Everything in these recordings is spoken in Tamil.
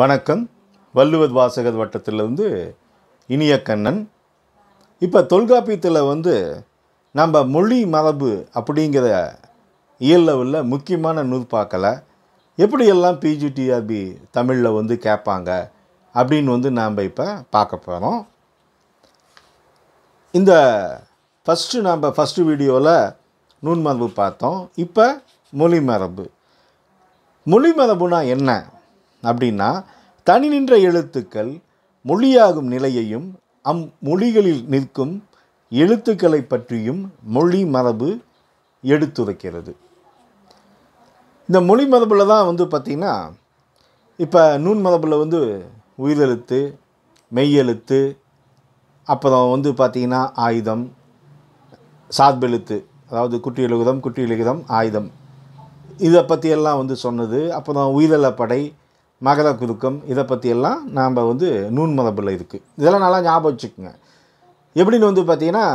வணக்கம் வள்ளுவர் வாசகர் வட்டத்திலிருந்து இனிய கண்ணன் இப்போ தொல்காப்பியத்தில் வந்து நம்ம மொழி மரபு அப்படிங்கிற இயலில் உள்ள முக்கியமான நூற்பாக்களை எப்படியெல்லாம் பிஜிடிஆர்பி தமிழில் வந்து கேட்பாங்க அப்படின்னு வந்து நாம் இப்போ பார்க்க போகிறோம் இந்த ஃபஸ்ட்டு நாம் ஃபஸ்ட்டு வீடியோவில் மரபு பார்த்தோம் இப்போ மொழி மரபு மொழி மரபுனா என்ன அப்படின்னா தனி நின்ற எழுத்துக்கள் மொழியாகும் நிலையையும் அம் மொழிகளில் நிற்கும் எழுத்துக்களை பற்றியும் மொழி மரபு எடுத்துரைக்கிறது இந்த மொழி மரபில் தான் வந்து பார்த்திங்கன்னா இப்போ நூன் மரபில் வந்து உயிரெழுத்து மெய்யெழுத்து அப்புறம் வந்து பார்த்திங்கன்னா ஆயுதம் சார்பெழுத்து அதாவது குட்டி எழுகுதம் குட்டி எழுகுதம் ஆயுதம் இதை பற்றியெல்லாம் வந்து சொன்னது அப்புறம் உயிரலப்படை மகத குறுக்கம் இதை பற்றியெல்லாம் நாம் வந்து நூன் மரபில் இருக்குது இதெல்லாம் நல்லா ஞாபகம் வச்சுக்கோங்க எப்படின்னு வந்து பார்த்திங்கன்னா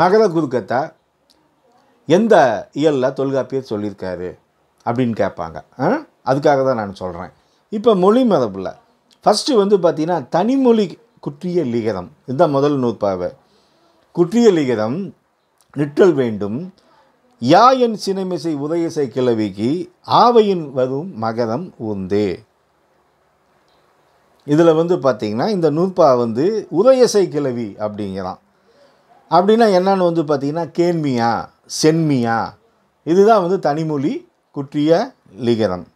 மகத குறுக்கத்தை எந்த இயலில் தொல்காப்பியர் சொல்லியிருக்காரு அப்படின்னு கேட்பாங்க அதுக்காக தான் நான் சொல்கிறேன் இப்போ மொழி மதப்பில் ஃபஸ்ட்டு வந்து பார்த்திங்கன்னா தனிமொழி குற்றிய லிகிதம் இதுதான் முதல் நூற்பாவை குற்றிய லிகிதம் நிற்றல் வேண்டும் யாயன் சினமிசை உதயசை கிளவிக்கு ஆவையின் வரும் மகதம் உந்தே இதில் வந்து பார்த்தீங்கன்னா இந்த நூற்பா வந்து உதயசை கிளவி அப்படிங்கிறான் அப்படின்னா என்னன்னு வந்து பார்த்திங்கன்னா கேண்மியா சென்மியா இதுதான் வந்து தனிமொழி குற்றிய லிகரம்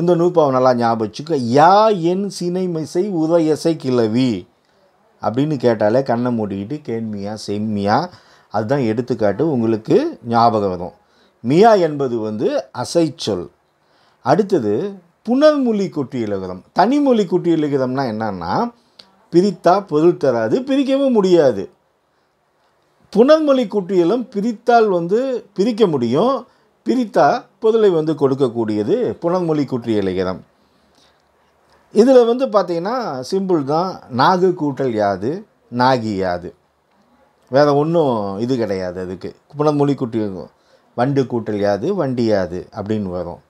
இந்த நூற்பாவை நல்லா ஞாபகம் யா என் சினைமிசை உதயசை கிளவி அப்படின்னு கேட்டாலே கண்ணை மூடிக்கிட்டு கேண்மியா செம்மியா அதுதான் எடுத்துக்காட்டு உங்களுக்கு ஞாபகம் வரும் மியா என்பது வந்து அசைச்சொல் அடுத்தது புனர்மொழி குட்டி இலகதம் தனிமொழி குட்டி இலகதம்னா என்னன்னா பிரித்தா பொருள் தராது பிரிக்கவும் முடியாது புனர்மொழி குட்டியலும் பிரித்தால் வந்து பிரிக்க முடியும் பிரித்தா பொருளை வந்து கொடுக்கக்கூடியது புனர்மொழி குற்றி இலகிதம் இதில் வந்து பார்த்திங்கன்னா சிம்பிள் தான் நாகு கூட்டல் யாது நாகி யாது வேறு ஒன்றும் இது கிடையாது அதுக்கு புனமொழி குட்டி வண்டு கூட்டல் யாது வண்டி யாது அப்படின்னு வரும்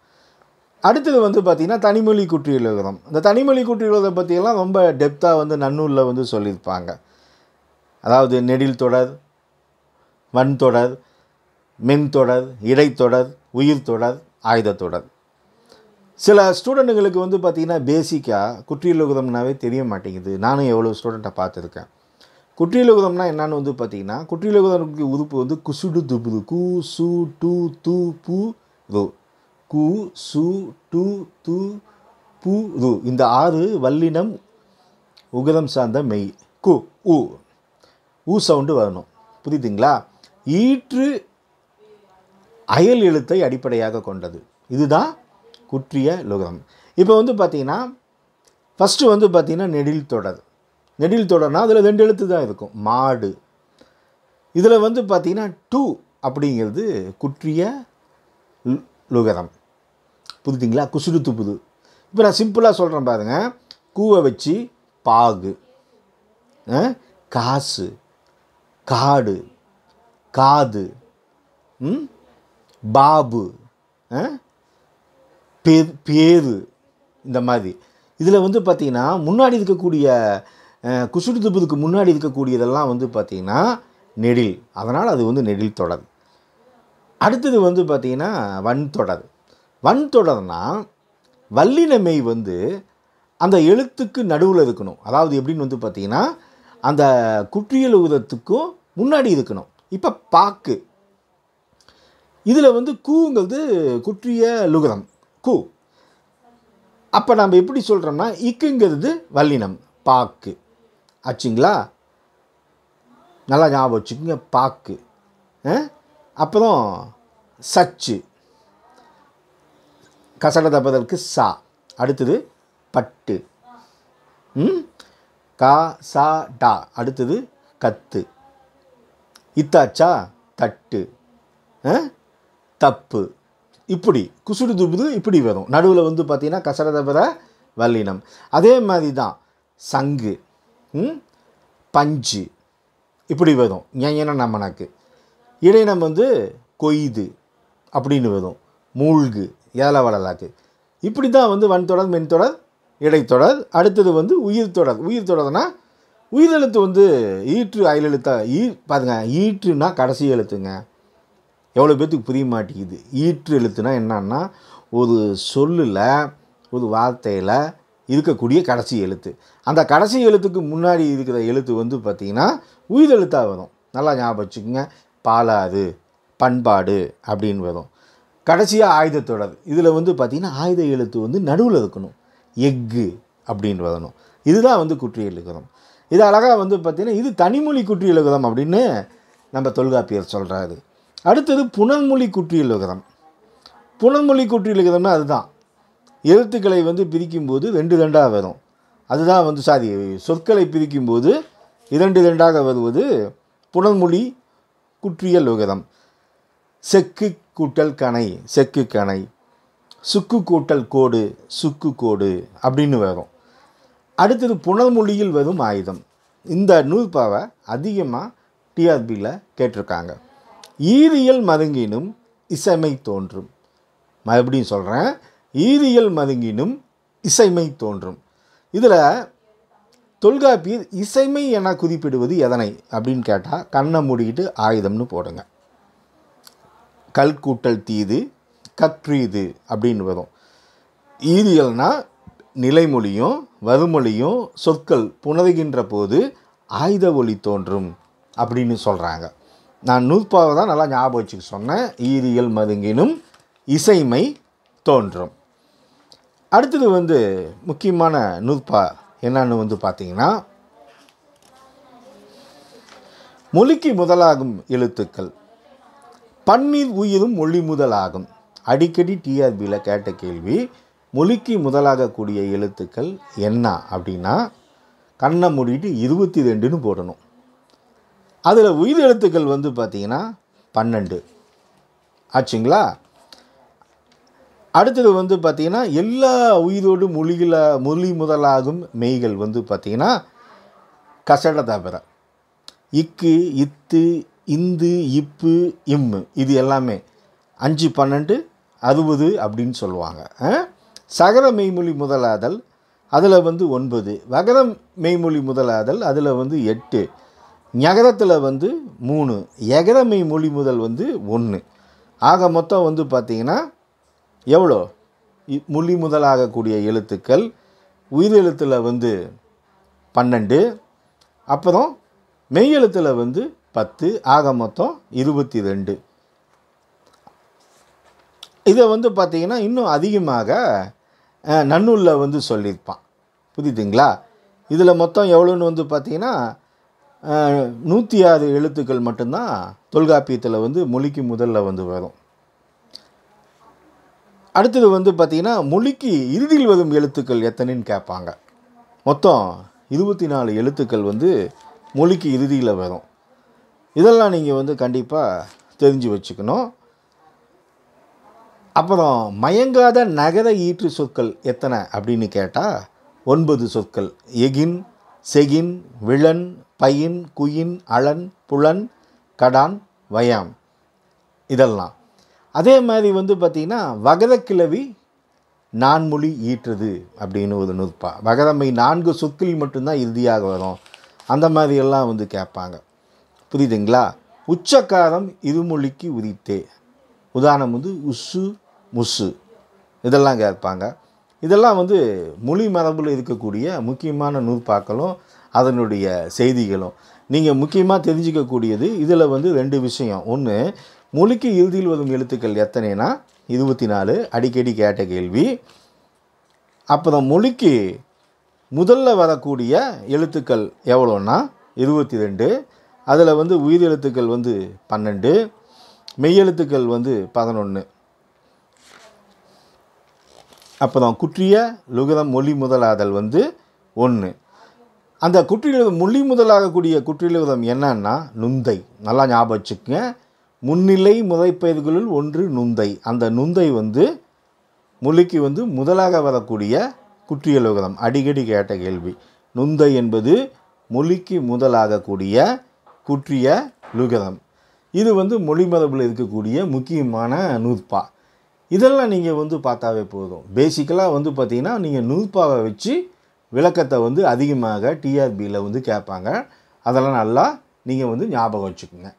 அடுத்தது வந்து பார்த்திங்கன்னா தனிமொழி குற்றி எழுதுகிறோம் இந்த தனிமொழி குற்றி எழுத பற்றியெல்லாம் ரொம்ப டெப்த்தாக வந்து நன்னூலில் வந்து சொல்லியிருப்பாங்க அதாவது நெடில் தொடர் மண் தொடர் மென் தொடர் இடைத்தொடர் உயிர் தொடர் ஆயுத தொடர் சில ஸ்டூடெண்ட்டுங்களுக்கு வந்து பார்த்திங்கன்னா பேசிக்காக குற்றியலுகுதம்னாவே தெரிய மாட்டேங்குது நானும் எவ்வளோ ஸ்டூடெண்ட்டை பார்த்துருக்கேன் குற்றியலகுதம்னா என்னன்னு வந்து பார்த்தீங்கன்னா குற்றியலுகுதம்க்கு உதுப்பு வந்து குசுடு துப்புது கு சு டு து பு து கு சு டு து பு து இந்த ஆறு வல்லினம் உகதம் சார்ந்த மெய் கு உ ஊ சவுண்டு வரணும் புரியுதுங்களா ஈற்று அயல் எழுத்தை அடிப்படையாக கொண்டது இதுதான் குற்றிய லுகம் இப்போ வந்து பார்த்திங்கன்னா ஃபஸ்ட்டு வந்து பார்த்திங்கன்னா நெடில் தொடர் நெடில் தொடர்னா அதில் ரெண்டு எழுத்து தான் இருக்கும் மாடு இதில் வந்து பார்த்திங்கன்னா டூ அப்படிங்கிறது குற்றிய லுகரம் புரிஞ்சுங்களா குசுறு புது இப்போ நான் சிம்பிளாக சொல்கிறேன் பாருங்கள் கூவை வச்சு பாகு காசு காடு காது பாபு பேரு இந்த மாதிரி இதில் வந்து பார்த்திங்கன்னா முன்னாடி இருக்கக்கூடிய குசுடு துப்புதுக்கு முன்னாடி இருக்கக்கூடியதெல்லாம் வந்து பார்த்திங்கன்னா நெடில் அதனால் அது வந்து நெடில் தொடர் அடுத்தது வந்து பார்த்திங்கன்னா வன் தொடர் வன் தொடர்னால் வல்லினமை வந்து அந்த எழுத்துக்கு நடுவில் இருக்கணும் அதாவது எப்படின்னு வந்து பார்த்திங்கன்னா அந்த உதத்துக்கும் முன்னாடி இருக்கணும் இப்போ பாக்கு இதில் வந்து கூங்கிறது குற்றிய லுகதம் கூ அப்போ நம்ம எப்படி சொல்கிறோம்னா இக்குங்கிறது வல்லினம் பாக்கு ஆச்சுங்களா நல்லா ஞாபகம் வச்சுக்கோங்க பாக்கு அப்புறம் சச்சு கசட தப்பதற்கு சா அடுத்தது பட்டு ம் கா சா டா அடுத்தது கத்து இத்தாச்சா தட்டு தப்பு இப்படி குசுடு துப்புது இப்படி வரும் நடுவில் வந்து பார்த்திங்கன்னா கசட தப்பத வல்லினம் அதே மாதிரி தான் சங்கு பஞ்சு இப்படி வரும் ஏன்னா நம்மனாக்கு இடையினம் வந்து கொய்து அப்படின்னு வரும் மூழ்கு ஏல வளலாக்கு இப்படி தான் வந்து வன்தொடர் தொடர் இடைத்தொடர் அடுத்தது வந்து உயிர் தொடர் உயிர் தொடர்னா எழுத்து வந்து ஈற்று அயல் எழுத்தா ஈ பாருங்க ஈற்றுனா கடைசி எழுத்துங்க எவ்வளோ பேர்த்துக்கு புரிய மாட்டேங்குது ஈற்று எழுத்துனா என்னன்னா ஒரு சொல்லில் ஒரு வார்த்தையில் இருக்கக்கூடிய கடைசி எழுத்து அந்த கடைசி எழுத்துக்கு முன்னாடி இருக்கிற எழுத்து வந்து பார்த்திங்கன்னா உயிரெழுத்தாக வரும் நல்லா ஞாபகம் வச்சுக்கோங்க பாலாது பண்பாடு அப்படின்னு வரும் கடைசியாக ஆயுதத்தொடர் இதில் வந்து பார்த்திங்கன்னா ஆயுத எழுத்து வந்து நடுவில் இருக்கணும் எஃகு அப்படின்னு வரணும் இதுதான் வந்து குற்றி எழுக்கிறோம் இது அழகாக வந்து பார்த்திங்கன்னா இது தனிமொழி குற்றி எழுகிறோம் அப்படின்னு நம்ம தொல்காப்பியர் சொல்கிறாரு அடுத்தது புனல்மொழி குற்றி எழுகிறோம் புனல்மொழி குற்றி எழுகிறோம்னா அதுதான் எழுத்துக்களை வந்து பிரிக்கும்போது ரெண்டு ரெண்டாக வரும் அதுதான் வந்து சாரி சொற்களை பிரிக்கும்போது இரண்டு இரண்டாக வருவது புனர்மொழி குற்றியல் உகரம் செக்கு கூட்டல் கணை செக்கு கணை சுக்கு கூட்டல் கோடு சுக்கு கோடு அப்படின்னு வரும் அடுத்தது புனர்மொழியில் வரும் ஆயுதம் இந்த நூற்பாவை அதிகமாக டிஆர்பியில் கேட்டிருக்காங்க ஈரியல் மருங்கினும் இசைமை தோன்றும் மறுபடியும் சொல்கிறேன் ஈரியல் மதுங்கினும் இசைமை தோன்றும் இதில் தொல்காப்பியர் இசைமை என குறிப்பிடுவது எதனை அப்படின்னு கேட்டால் கண்ணை மூடிக்கிட்டு ஆயுதம்னு போடுங்க கல்கூட்டல் தீது கற்றீது அப்படின்னு வரும் ஈரியல்னால் நிலைமொழியும் வறுமொழியும் சொற்கள் புணர்கின்ற போது ஆயுத ஒளி தோன்றும் அப்படின்னு சொல்கிறாங்க நான் நூற்பாவை தான் நல்லா ஞாபகம் வச்சுக்க சொன்னேன் ஈரியல் மதுங்கினும் இசைமை தோன்றும் அடுத்தது வந்து முக்கியமான நூற்பா என்னன்னு வந்து பார்த்திங்கன்னா மொழிக்கு முதலாகும் எழுத்துக்கள் பன்னீர் உயிரும் மொழி முதலாகும் அடிக்கடி டிஆர்பியில் கேட்ட கேள்வி மொழிக்கு முதலாகக்கூடிய எழுத்துக்கள் என்ன அப்படின்னா கண்ணை மூடிட்டு இருபத்தி ரெண்டுன்னு போடணும் அதில் உயிர் எழுத்துக்கள் வந்து பார்த்திங்கன்னா பன்னெண்டு ஆச்சுங்களா அடுத்தது வந்து பார்த்திங்கன்னா எல்லா உயிரோடு மொழிகள மொழி முதலாகும் மெய்கள் வந்து பார்த்திங்கன்னா கசட தவிர இக்கு இத்து இந்து இப்பு இம்மு இது எல்லாமே அஞ்சு பன்னெண்டு அறுபது அப்படின்னு சொல்லுவாங்க சகர மெய்மொழி முதலாதல் அதில் வந்து ஒன்பது வகர மெய்மொழி முதலாதல் அதில் வந்து எட்டு நகரத்தில் வந்து மூணு எகர மெய்மொழி முதல் வந்து ஒன்று ஆக மொத்தம் வந்து பார்த்திங்கன்னா எவ்வளோ முள்ளி முதலாகக்கூடிய எழுத்துக்கள் உயிரெழுத்தில் வந்து பன்னெண்டு அப்புறம் மெய் எழுத்தில் வந்து பத்து ஆக மொத்தம் இருபத்தி ரெண்டு இதை வந்து பார்த்திங்கன்னா இன்னும் அதிகமாக நன்னூலில் வந்து சொல்லியிருப்பான் புரியுதுங்களா இதில் மொத்தம் எவ்வளோன்னு வந்து பார்த்திங்கன்னா நூற்றி ஆறு எழுத்துக்கள் மட்டும்தான் தொல்காப்பியத்தில் வந்து மொழிக்கு முதல்ல வந்து வரும் அடுத்தது வந்து பார்த்திங்கன்னா மொழிக்கு இறுதியில் வரும் எழுத்துக்கள் எத்தனைன்னு கேட்பாங்க மொத்தம் இருபத்தி நாலு எழுத்துக்கள் வந்து மொழிக்கு இறுதியில் வரும் இதெல்லாம் நீங்கள் வந்து கண்டிப்பாக தெரிஞ்சு வச்சுக்கணும் அப்புறம் மயங்காத நகர ஈற்று சொற்கள் எத்தனை அப்படின்னு கேட்டால் ஒன்பது சொற்கள் எகின் செகின் விழன் பையின் குயின் அளன் புலன் கடான் வயாம் இதெல்லாம் அதே மாதிரி வந்து பார்த்திங்கன்னா வகதக்கிழவி நான்மொழி ஈற்றுது அப்படின்னு ஒரு நுட்பா வகதமை நான்கு சொற்களில் மட்டும்தான் இறுதியாக வரும் அந்த மாதிரியெல்லாம் வந்து கேட்பாங்க புரியுதுங்களா உச்சக்காரம் இருமொழிக்கு உரித்தே உதாரணம் வந்து உசு முசு இதெல்லாம் கேட்பாங்க இதெல்லாம் வந்து மொழி மரபில் இருக்கக்கூடிய முக்கியமான நூற்பாக்களும் அதனுடைய செய்திகளும் நீங்கள் முக்கியமாக தெரிஞ்சிக்கக்கூடியது இதில் வந்து ரெண்டு விஷயம் ஒன்று மொழிக்கு இறுதியில் வரும் எழுத்துக்கள் எத்தனைனா இருபத்தி நாலு அடிக்கடி கேட்ட கேள்வி அப்புறம் மொழிக்கு முதல்ல வரக்கூடிய எழுத்துக்கள் எவ்வளோன்னா இருபத்தி ரெண்டு அதில் வந்து உயிரெழுத்துக்கள் வந்து பன்னெண்டு மெய்யெழுத்துக்கள் வந்து பதினொன்று அப்புறம் குற்றிய லுகரம் மொழி முதலாதல் வந்து ஒன்று அந்த குற்றியலுதம் மொழி முதலாகக்கூடிய குற்றியலுதம் என்னன்னா நுந்தை நல்லா ஞாபகம் வச்சுக்கங்க முன்னிலை முதைப்பயிர்களுள் ஒன்று நுந்தை அந்த நுந்தை வந்து மொழிக்கு வந்து முதலாக வரக்கூடிய குற்றியலுகரம் அடிக்கடி கேட்ட கேள்வி நுந்தை என்பது மொழிக்கு முதலாகக்கூடிய குற்றிய லுகரம் இது வந்து மொழி மரபில் இருக்கக்கூடிய முக்கியமான நூற்பா இதெல்லாம் நீங்கள் வந்து பார்த்தாவே போதும் பேசிக்கலாக வந்து பார்த்திங்கன்னா நீங்கள் நூற்பாவை வச்சு விளக்கத்தை வந்து அதிகமாக டிஆர்பியில் வந்து கேட்பாங்க அதெல்லாம் நல்லா நீங்கள் வந்து ஞாபகம் வச்சுக்கோங்க